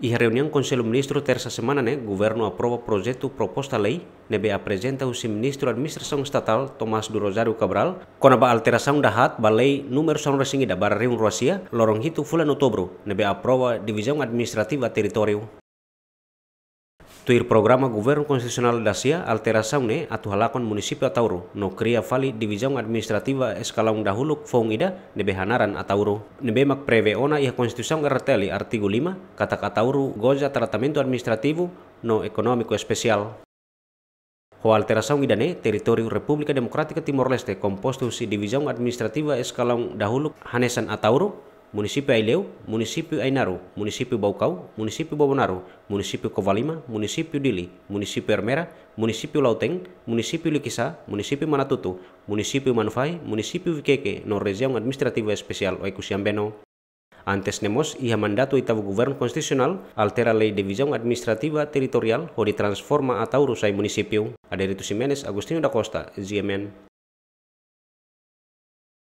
y reunião com o ministro terça semana, né, governo aprova projeto proposta lei, nebe apresenta o ministro da administração estatal Tomás do Rosário Cabral, com a alteração da hat ba lei número são recingida barra reunião Rosia, lorong hito fulano outubro, nebe aprova divisão administrativa território. Tuir programa Governo konstitusional da SIA alteração ne halakon halakon Atauro no kria fali divisão administrativa escalão da huluk fong ida nebe hanaran Atauro. Nebe mak preve ona ia Constituição RTL artigo 5 kata Atauro goza tratamento administrativo no ekonomiko especial. O alteração ne teritori Republika Demokratika Timor-Leste composto si divisão administrativa escalão da hanesan Atauro munisipi Aileu, munisipi Ainaru, munisipi Baukau, munisipi Bobonaru, munisipi Kovalima, munisipi Dili, munisipi Ermera, munisipi Lauteng, munisipi Lukisa, munisipi Manatutu, munisipi Manufai, munisipi Viqueque, no região administrativa especial Oicusiambeno. Antes nemos ia mandato itavu governo constitucional altera lei de administrativa territorial ho transforma atauru sai municipio, município. Simenes, Agostinho da Costa, GMN.